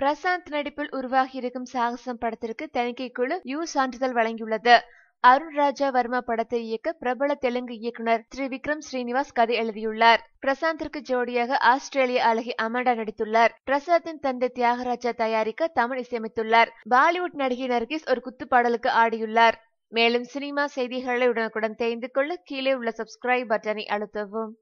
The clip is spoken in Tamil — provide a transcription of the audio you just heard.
பிரசாந்த் நடிப்பில் உருவாகியிருக்கும் சாகசம் படத்திற்கு தணிக்கைக்குழு யூ சான்றிதழ் வழங்கியுள்ளது அருண் ராஜா வர்மா படத்தை இயக்க பிரபல தெலுங்கு இயக்குனர் ஸ்ரீ விக்ரம் ஸ்ரீனிவாஸ் கதை எழுதியுள்ளார் பிரசாந்திற்கு ஜோடியாக ஆஸ்திரேலிய அழகி அமண்டா நடித்துள்ளார் பிரசாத்தின் தந்தை தியாகராஜா தயாரிக்க தமிழ் இசையமைத்துள்ளார் பாலிவுட் நடிகை நர்கிஸ் ஒரு குத்து பாடலுக்கு ஆடியுள்ளார் மேலும் சினிமா செய்திகளை உடனுக்குடன் தெரிந்து கொள்ள கீழே உள்ள சப்ஸ்கிரைப் பட்டனை அழுத்தவும்